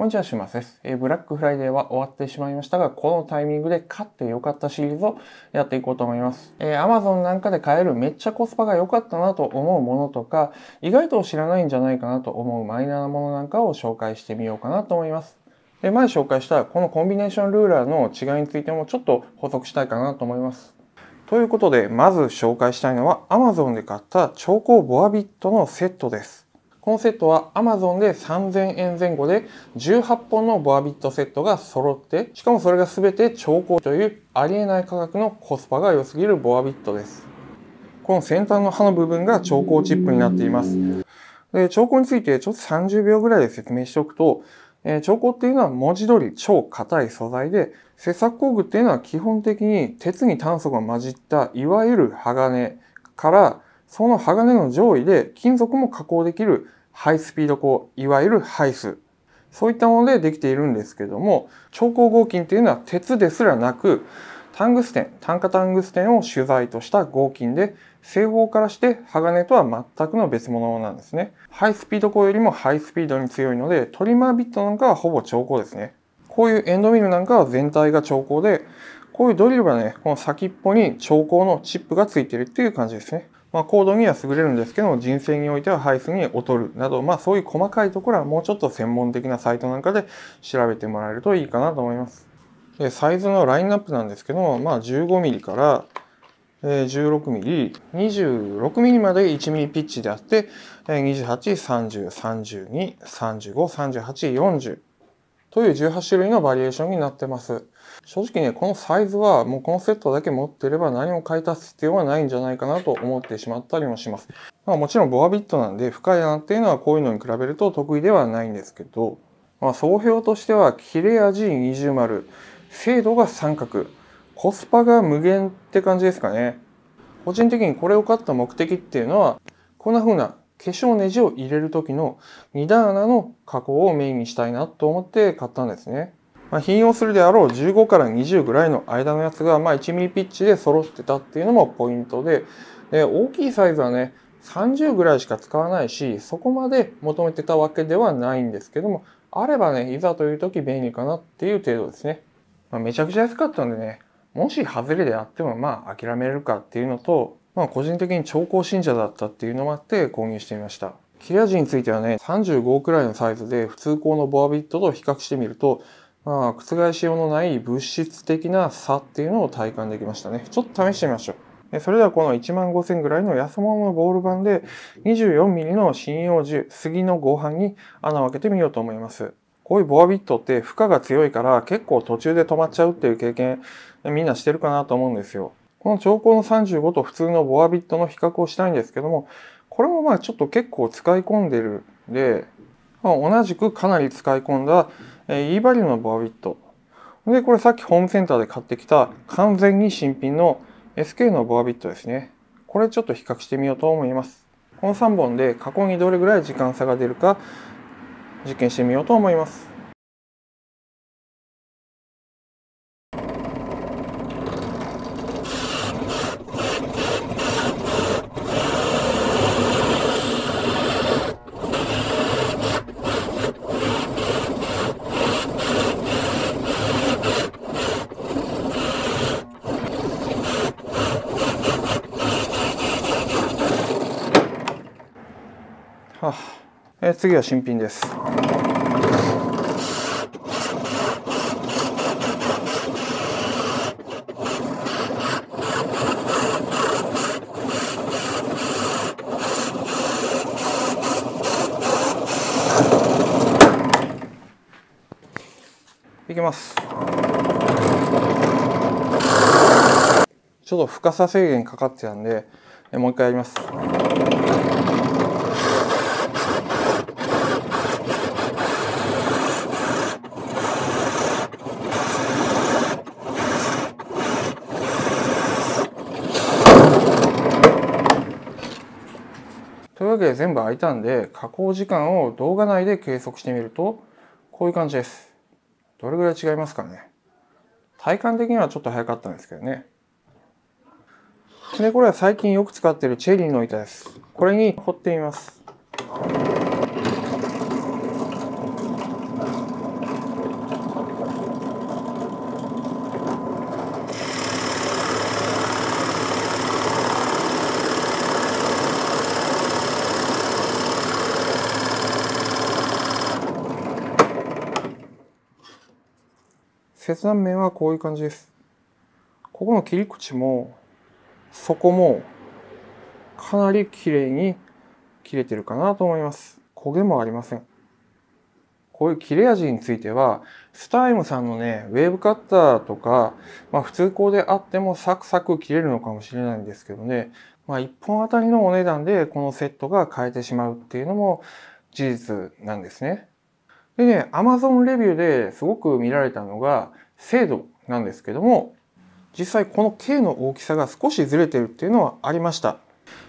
こんにちは、マスです、えー。ブラックフライデーは終わってしまいましたが、このタイミングで買って良かったシリーズをやっていこうと思います。えー、Amazon なんかで買えるめっちゃコスパが良かったなと思うものとか、意外と知らないんじゃないかなと思うマイナーなものなんかを紹介してみようかなと思います。で前紹介したこのコンビネーションルーラーの違いについてもちょっと補足したいかなと思います。ということで、まず紹介したいのは Amazon で買った超高ボアビットのセットです。このセットは Amazon で3000円前後で18本のボアビットセットが揃って、しかもそれが全て超高というありえない価格のコスパが良すぎるボアビットです。この先端の刃の部分が超高チップになっています。で、超高についてちょっと30秒ぐらいで説明しておくと、えー、超高っていうのは文字通り超硬い素材で、切削工具っていうのは基本的に鉄に炭素が混じったいわゆる鋼から、その鋼の上位で金属も加工できるハイスピード鋼、いわゆるハイス。そういったものでできているんですけども、超高合金というのは鉄ですらなく、タングステン、炭化タングステンを取材とした合金で、製法からして鋼とは全くの別物なんですね。ハイスピード鋼よりもハイスピードに強いので、トリマービットなんかはほぼ超高ですね。こういうエンドミルなんかは全体が超高で、こういうドリルがね、この先っぽに超高のチップがついてるっていう感じですね。まあ、コードには優れるんですけども人生においては排出に劣るなど、まあ、そういう細かいところはもうちょっと専門的なサイトなんかで調べてもらえるといいかなと思います。でサイズのラインナップなんですけども、まあ、15mm から 16mm、26mm まで 1mm ピッチであって、28、30、32、35、38、40という18種類のバリエーションになってます。正直ね、このサイズはもうこのセットだけ持ってれば何も買い足す必要はないんじゃないかなと思ってしまったりもします。まあもちろんボアビットなんで深い穴っていうのはこういうのに比べると得意ではないんですけど、まあ総評としては切れ味二重丸、精度が三角、コスパが無限って感じですかね。個人的にこれを買った目的っていうのは、こんな風な化粧ネジを入れる時の2段穴の加工をメインにしたいなと思って買ったんですね。まあ、用するであろう15から20ぐらいの間のやつが、まあ、1ミリピッチで揃ってたっていうのもポイントで、で、大きいサイズはね、30ぐらいしか使わないし、そこまで求めてたわけではないんですけども、あればね、いざという時便利かなっていう程度ですね。まあ、めちゃくちゃ安かったんでね、もし外れであってもまあ諦めるかっていうのと、まあ個人的に超高信者だったっていうのもあって購入してみました。切れ味についてはね、35くらいのサイズで普通高のボアビットと比較してみると、まあ、覆しようのない物質的な差っていうのを体感できましたね。ちょっと試してみましょう。それではこの1万5000ぐらいの安物のボール板で2 4ミリの針葉樹、杉の合板に穴を開けてみようと思います。こういうボアビットって負荷が強いから結構途中で止まっちゃうっていう経験みんなしてるかなと思うんですよ。この長光の35と普通のボアビットの比較をしたいんですけども、これもまあちょっと結構使い込んでるんで、同じくかなり使い込んだえー、e バリューのボアビット。で、これさっきホームセンターで買ってきた完全に新品の SK のボアビットですね。これちょっと比較してみようと思います。この3本で加工にどれぐらい時間差が出るか実験してみようと思います。次は新品ですいきますちょっと深さ制限かかってたんでもう一回やります影全部開いたんで加工時間を動画内で計測してみるとこういう感じです。どれぐらい違いますかね。体感的にはちょっと早かったんですけどね。で、これは最近よく使ってるチェリーの板です。これに彫ってみます。切断面はこういう感じです。ここの切り口も、そこも、かなり綺麗に切れてるかなと思います。焦げもありません。こういう切れ味については、スタイムさんのね、ウェーブカッターとか、まあ普通こうであってもサクサク切れるのかもしれないんですけどね、まあ1本あたりのお値段でこのセットが買えてしまうっていうのも事実なんですね。でね、Amazon レビューですごく見られたのが精度なんですけども、実際この K の大きさが少しずれてるっていうのはありました。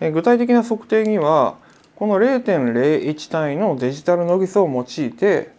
え具体的な測定には、この0.01単位のデジタルノギスを用いて、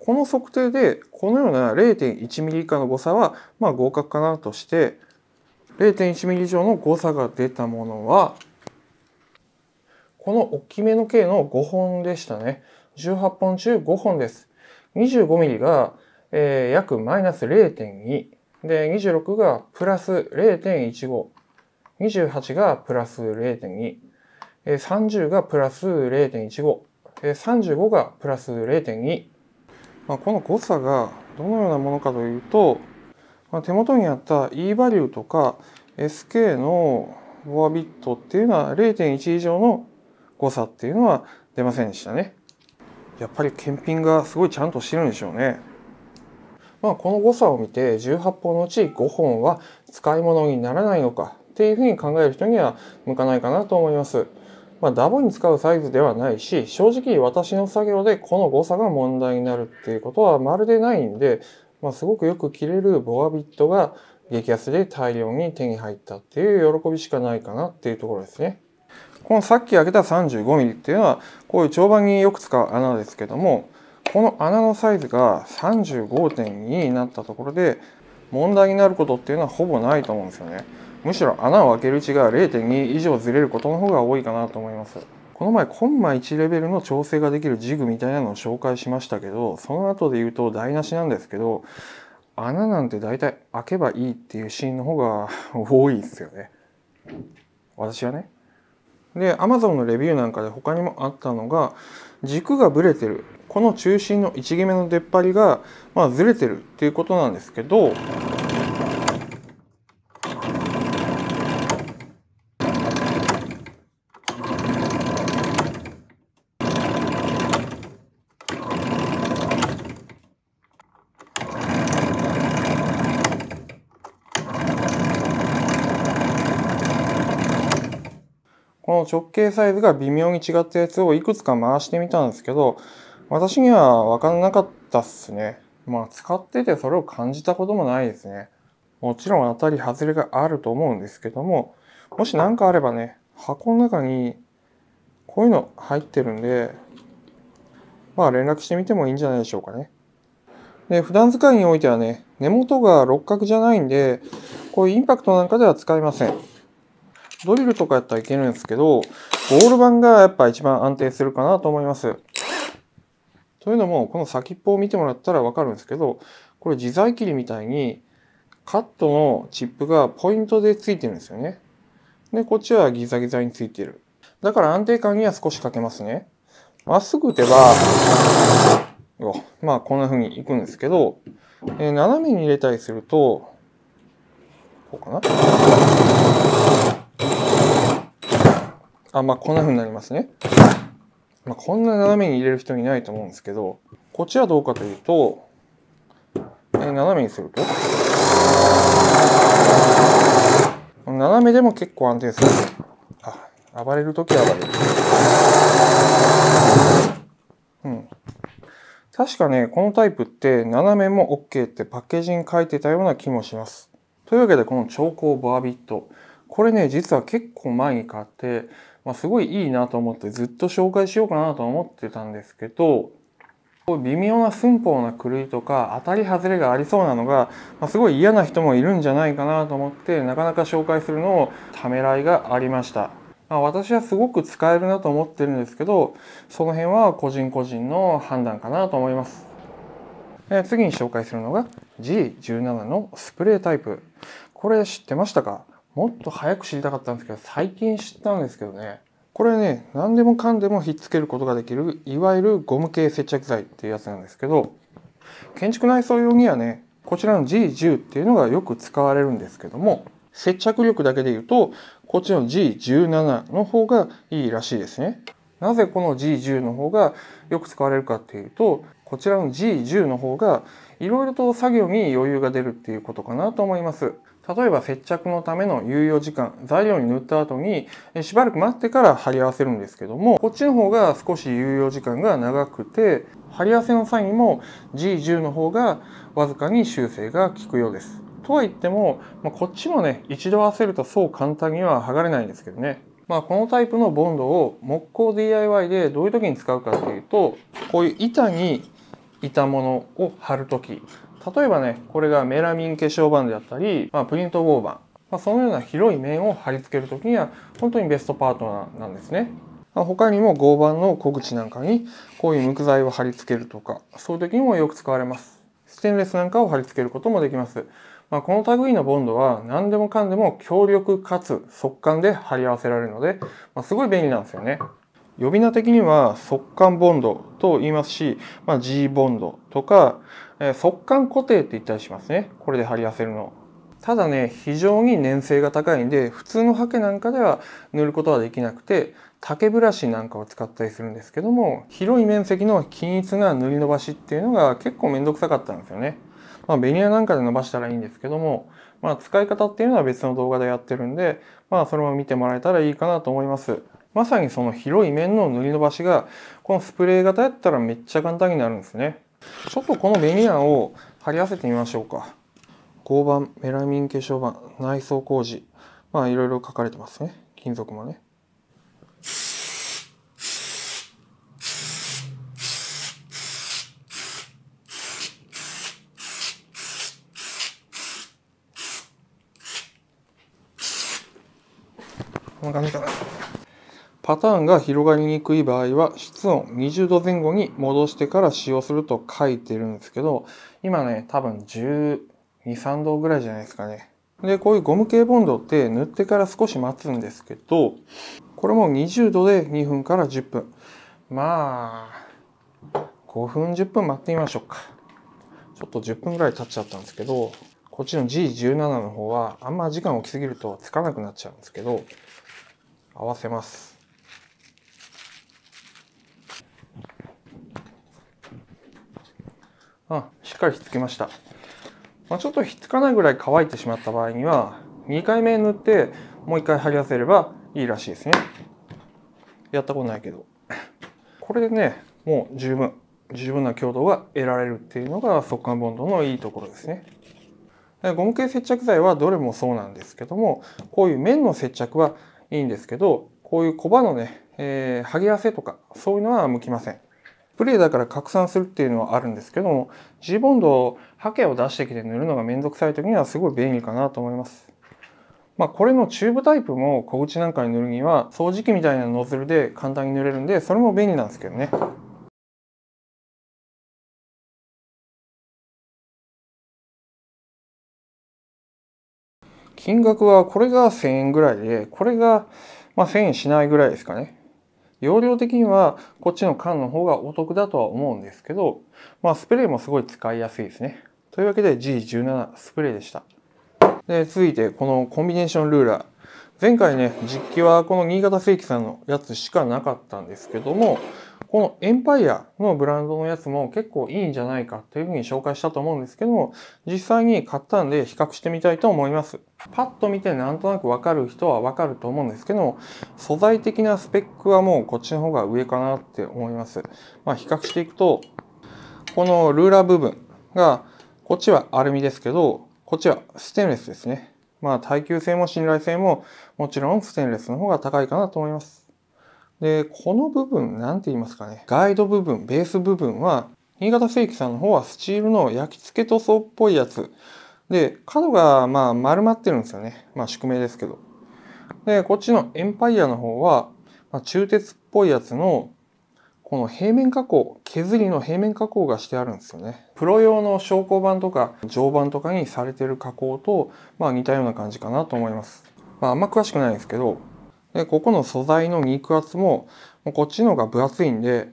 この測定でこのような 0.1mm 以下の誤差はまあ合格かなとして 0.1mm 以上の誤差が出たものはこの大きめの径の5本でしたね。18本中5本です。25mm が、えー、約マイナス0.2。で、26がプラス0.15。28がプラス0.2。えー、30がプラス0.15。えー、35がプラス0.2。まあ、この誤差がどのようなものかというと、まあ、手元にあった E バリューとか SK のボアビットっていうのは0.1以上の誤差っていうのは出ませんでしたね。やっぱり検品がすごいちゃんとしてるんでしょうね。まあ、この誤差を見て18本のうち5本は使い物にならないのかっていうふうに考える人には向かないかなと思います。まあ、ダボに使うサイズではないし正直私の作業でこの誤差が問題になるっていうことはまるでないんで、まあ、すごくよく切れるボアビットが激安で大量に手に入ったっていう喜びしかないかなっていうところですね。このさっき開けた 35mm っていうのはこういう帳板によく使う穴ですけどもこの穴のサイズが35.2になったところで問題になることっていうのはほぼないと思うんですよねむしろ穴を開ける位置が0.2以上ずれることの方が多いかなと思いますこの前コンマ1レベルの調整ができるジグみたいなのを紹介しましたけどその後で言うと台無しなんですけど穴なんて大体開けばいいっていうシーンの方が多いですよね私はねで Amazon のレビューなんかで他にもあったのが軸がぶれてるこの中心の1決めの出っ張りが、まあ、ずれてるっていうことなんですけどこの直径サイズが微妙に違ったやつをいくつか回してみたんですけど、私には分からなかったっすね。まあ使っててそれを感じたこともないですね。もちろん当たり外れがあると思うんですけども、もし何かあればね、箱の中にこういうの入ってるんで、まあ連絡してみてもいいんじゃないでしょうかね。で、普段使いにおいてはね、根元が六角じゃないんで、こういうインパクトなんかでは使いません。ドリルとかやったらいけるんですけど、ボール板がやっぱ一番安定するかなと思います。というのも、この先っぽを見てもらったらわかるんですけど、これ自在切りみたいに、カットのチップがポイントでついてるんですよね。で、こっちはギザギザについてる。だから安定感には少しかけますね。まっすぐ打てば、まあこんな風にいくんですけど、えー、斜めに入れたりすると、こうかなあ、まあ、こんなうになりますね。まあ、こんな斜めに入れる人いないと思うんですけど、こっちはどうかというと、え斜めにすると、斜めでも結構安定する。あ、暴れる時は暴れる。うん。確かね、このタイプって斜めも OK ってパッケージに書いてたような気もします。というわけでこの超高バービット。これね、実は結構前に買って、まあ、すごいいいなと思ってずっと紹介しようかなと思ってたんですけど、微妙な寸法な狂いとか当たり外れがありそうなのが、まあ、すごい嫌な人もいるんじゃないかなと思ってなかなか紹介するのをためらいがありました。まあ、私はすごく使えるなと思ってるんですけどその辺は個人個人の判断かなと思います。え次に紹介するのが G17 のスプレータイプ。これ知ってましたかもっと早く知りたかったんですけど、最近知ったんですけどね。これね、何でもかんでもひっつけることができる、いわゆるゴム系接着剤っていうやつなんですけど、建築内装用にはね、こちらの G10 っていうのがよく使われるんですけども、接着力だけで言うと、こっちの G17 の方がいいらしいですね。なぜこの G10 の方がよく使われるかっていうと、こちらの G10 の方がいろいろと作業に余裕が出るっていうことかなと思います。例えば接着のための猶予時間、材料に塗った後にしばらく待ってから貼り合わせるんですけども、こっちの方が少し猶予時間が長くて、貼り合わせの際にも G10 の方がわずかに修正が効くようです。とは言っても、まあ、こっちもね、一度合わせるとそう簡単には剥がれないんですけどね。まあ、このタイプのボンドを木工 DIY でどういう時に使うかっていうと、こういう板に板物を貼る時例えばねこれがメラミン化粧板であったり、まあ、プリント合板、まあ、そのような広い面を貼り付ける時には本当にベストパートナーなんですね。まあ、他にも合板の小口なんかにこういう無垢材を貼り付けるとかそういう時にもよく使われます。ステンレスなんかを貼り付けることもできます。まあ、この類のボンドは何でもかんでも強力かつ速乾で貼り合わせられるので、まあ、すごい便利なんですよね。呼び名的には速乾ボンドと言いますし、まあ、G ボンドとか、え速乾固定って言ったりしますねこれで貼り合わせるのただね非常に粘性が高いんで普通のハケなんかでは塗ることはできなくて竹ブラシなんかを使ったりするんですけども広い面積の均一な塗り伸ばしっていうのが結構めんどくさかったんですよね。まあ、ベニヤなんかで伸ばしたらいいんですけども、まあ、使い方っていうのは別の動画でやってるんで、まあ、それも見てもらえたらいいかなと思います。まさにその広い面の塗り伸ばしがこのスプレー型やったらめっちゃ簡単になるんですね。ちょっとこのベニヤンを貼り合わせてみましょうか。合板、メラミン化粧板、内装工事。まあいろいろ書かれてますね。金属もね。こんな感じかな。パターンが広がりにくい場合は室温20度前後に戻してから使用すると書いてるんですけど、今ね、多分12、3度ぐらいじゃないですかね。で、こういうゴム系ボンドって塗ってから少し待つんですけど、これも20度で2分から10分。まあ、5分10分待ってみましょうか。ちょっと10分ぐらい経っちゃったんですけど、こっちの G17 の方はあんま時間置きすぎるとつかなくなっちゃうんですけど、合わせます。あしっかりひっつきました、まあ、ちょっとひっつかないぐらい乾いてしまった場合には2回目塗ってもう1回貼り合わせればいいらしいですねやったことないけどこれでねもう十分十分な強度が得られるっていうのが速乾ボンドのいいところですねゴム系接着剤はどれもそうなんですけどもこういう面の接着はいいんですけどこういうコバのね、えー、剥ぎ合わせとかそういうのは向きませんプレイだから拡散するっていうのはあるんですけども G ボンドをハケを出してきて塗るのがめんどくさい時にはすごい便利かなと思います。まあ、これのチューブタイプも小口なんかに塗るには掃除機みたいなノズルで簡単に塗れるんでそれも便利なんですけどね。金額はこれが1000円ぐらいでこれがま1000円しないぐらいですかね。容量的にはこっちの缶の方がお得だとは思うんですけど、まあスプレーもすごい使いやすいですね。というわけで G17 スプレーでした。で、続いてこのコンビネーションルーラー。前回ね、実機はこの新潟正規さんのやつしかなかったんですけども、このエンパイアのブランドのやつも結構いいんじゃないかというふうに紹介したと思うんですけども、実際に買ったんで比較してみたいと思います。パッと見てなんとなくわかる人はわかると思うんですけども、素材的なスペックはもうこっちの方が上かなって思います。まあ、比較していくと、このルーラー部分が、こっちはアルミですけど、こっちはステンレスですね。まあ耐久性も信頼性ももちろんステンレスの方が高いかなと思います。で、この部分、なんて言いますかね、ガイド部分、ベース部分は、新潟正規さんの方はスチールの焼き付け塗装っぽいやつ。で、角がまあ丸まってるんですよね。まあ宿命ですけど。で、こっちのエンパイアの方は、まあ、中鉄っぽいやつの、この平面加工、削りの平面加工がしてあるんですよね。プロ用の昇降板とか常板とかにされてる加工と、まあ似たような感じかなと思います。まああんま詳しくないんですけど、で、ここの素材の肉厚も、もうこっちの方が分厚いんで、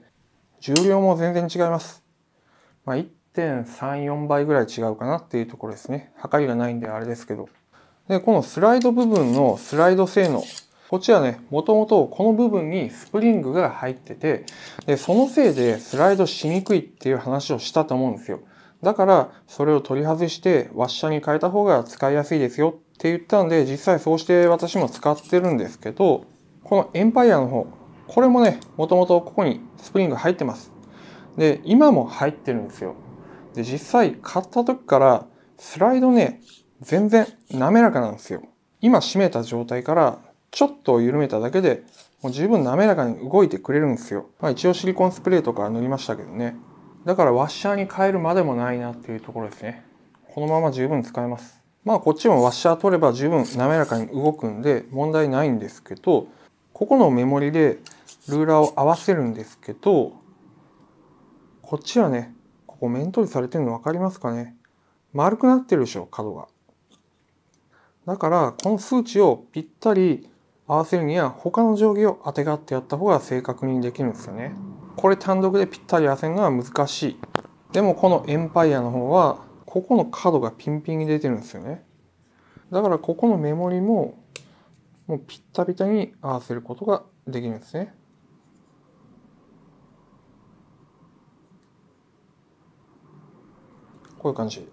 重量も全然違います。まあ、1.34倍ぐらい違うかなっていうところですね。測りがないんであれですけど。で、このスライド部分のスライド性能。こっちはね、もともとこの部分にスプリングが入ってて、で、そのせいでスライドしにくいっていう話をしたと思うんですよ。だから、それを取り外して、ワッシャーに変えた方が使いやすいですよって言ったんで、実際そうして私も使ってるんですけど、このエンパイアの方、これもね、もともとここにスプリング入ってます。で、今も入ってるんですよ。で、実際買った時からスライドね、全然滑らかなんですよ。今閉めた状態からちょっと緩めただけでもう十分滑らかに動いてくれるんですよ。まあ一応シリコンスプレーとか塗りましたけどね。だからワッシャーに変えるまでもないなっていうところですね。このまま十分使えます。まあこっちもワッシャー取れば十分滑らかに動くんで問題ないんですけどここのメモリでルーラーを合わせるんですけどこっちはねここ面取りされてるの分かりますかね丸くなってるでしょ角が。だからこの数値をぴったり合わせるには他の定規をあてがってやった方が正確にできるんですよね。これ単独でぴったり合わせるのは難しい。でもこのエンパイアの方はここの角がピンピンに出てるんですよね。だからここのメモリももうピッタピタに合わせることができるんですね。こういう感じ。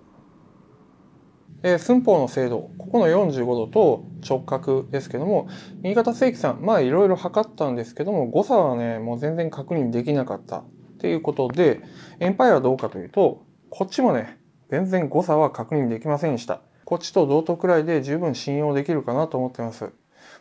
えー、寸法の精度、ここの45度と直角ですけども、新潟正規さん、まあいろいろ測ったんですけども、誤差はね、もう全然確認できなかったっていうことで、エンパイアはどうかというと、こっちもね、全然誤差は確認できませんでした。こっちと同等くらいで十分信用できるかなと思ってます。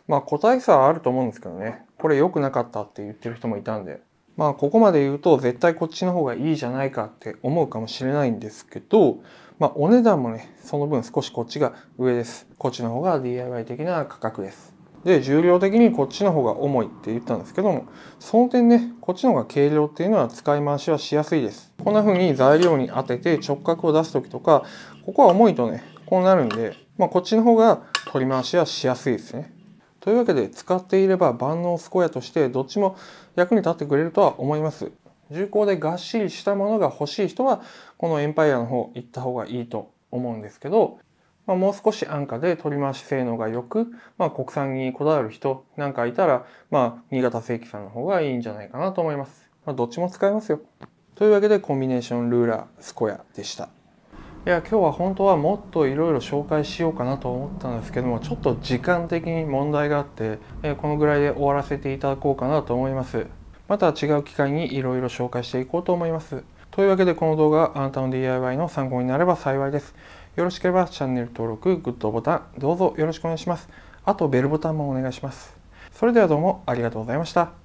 まあ個体差はあると思うんですけどね。これ良くなかったって言ってる人もいたんで。まあここまで言うと絶対こっちの方がいいじゃないかって思うかもしれないんですけど、まあお値段もね、その分少しこっちが上です。こっちの方が DIY 的な価格です。で重量的にこっちの方が重いって言ったんですけどもその点ねこっちの方が軽量っていうのは使い回しはしやすいですこんな風に材料に当てて直角を出す時とかここは重いとねこうなるんで、まあ、こっちの方が取り回しはしやすいですねというわけで使っていれば万能スコヤとしてどっちも役に立ってくれるとは思います重厚でがっしりしたものが欲しい人はこのエンパイアの方行った方がいいと思うんですけどまあ、もう少し安価で取り回し性能が良く、まあ、国産にこだわる人なんかいたら、まあ、新潟正規さんの方がいいんじゃないかなと思います。まあ、どっちも使えますよ。というわけでコンビネーションルーラースコヤでした。いや今日は本当はもっといろいろ紹介しようかなと思ったんですけどもちょっと時間的に問題があって、えー、このぐらいで終わらせていただこうかなと思いますまた違う機会にいろいろ紹介していこうと思いますというわけでこの動画あなたの DIY の参考になれば幸いですよろしければチャンネル登録、グッドボタン、どうぞよろしくお願いします。あとベルボタンもお願いします。それではどうもありがとうございました。